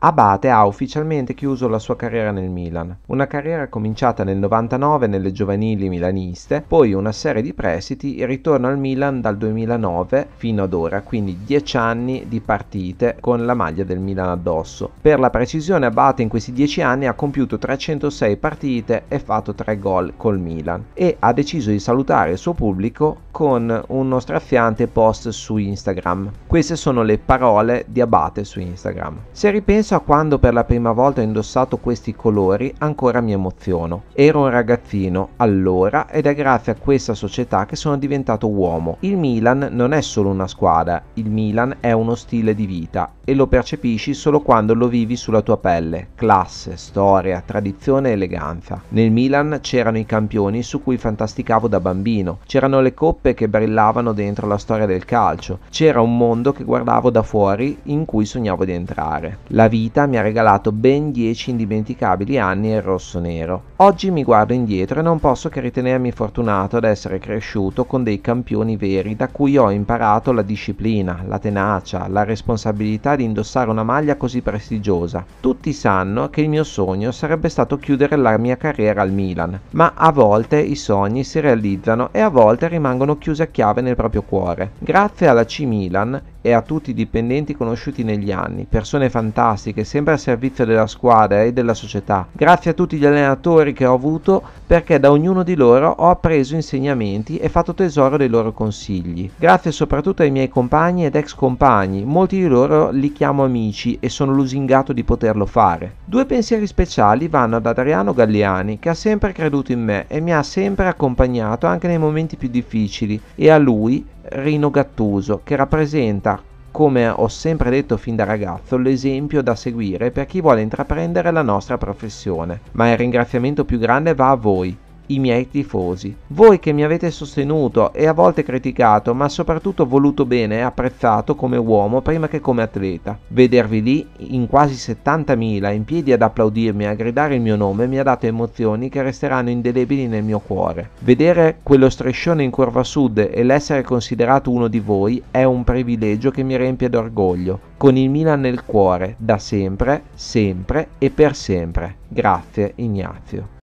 Abate ha ufficialmente chiuso la sua carriera nel Milan, una carriera cominciata nel 99 nelle giovanili milaniste, poi una serie di prestiti e ritorno al Milan dal 2009 fino ad ora, quindi 10 anni di partite con la maglia del Milan addosso. Per la precisione Abate in questi 10 anni ha compiuto 306 partite e fatto 3 gol col Milan e ha deciso di salutare il suo pubblico con uno straffiante post su Instagram. Queste sono le parole di Abate su Instagram. Se ripenso Penso a quando per la prima volta ho indossato questi colori, ancora mi emoziono. Ero un ragazzino, allora, ed è grazie a questa società che sono diventato uomo. Il Milan non è solo una squadra, il Milan è uno stile di vita e lo percepisci solo quando lo vivi sulla tua pelle, classe, storia, tradizione e eleganza. Nel Milan c'erano i campioni su cui fantasticavo da bambino, c'erano le coppe che brillavano dentro la storia del calcio, c'era un mondo che guardavo da fuori in cui sognavo di entrare. La vita mi ha regalato ben dieci indimenticabili anni in rosso-nero. Oggi mi guardo indietro e non posso che ritenermi fortunato ad essere cresciuto con dei campioni veri da cui ho imparato la disciplina, la tenacia, la responsabilità di indossare una maglia così prestigiosa. Tutti sanno che il mio sogno sarebbe stato chiudere la mia carriera al Milan, ma a volte i sogni si realizzano e a volte rimangono chiusi a chiave nel proprio cuore. Grazie alla C Milan e a tutti i dipendenti conosciuti negli anni, persone fantastiche, sempre al servizio della squadra e della società. Grazie a tutti gli allenatori che ho avuto perché da ognuno di loro ho appreso insegnamenti e fatto tesoro dei loro consigli. Grazie soprattutto ai miei compagni ed ex compagni, molti di loro li chiamo amici e sono lusingato di poterlo fare. Due pensieri speciali vanno ad Adriano Galliani che ha sempre creduto in me e mi ha sempre accompagnato anche nei momenti più difficili e a lui Rino Gattuso che rappresenta come ho sempre detto fin da ragazzo, l'esempio da seguire per chi vuole intraprendere la nostra professione. Ma il ringraziamento più grande va a voi, i miei tifosi. Voi che mi avete sostenuto e a volte criticato, ma soprattutto voluto bene e apprezzato come uomo prima che come atleta. Vedervi lì, in quasi 70.000, in piedi ad applaudirmi e a gridare il mio nome, mi ha dato emozioni che resteranno indelebili nel mio cuore. Vedere quello striscione in curva sud e l'essere considerato uno di voi è un privilegio che mi riempie d'orgoglio, con il Milan nel cuore, da sempre, sempre e per sempre. Grazie Ignazio.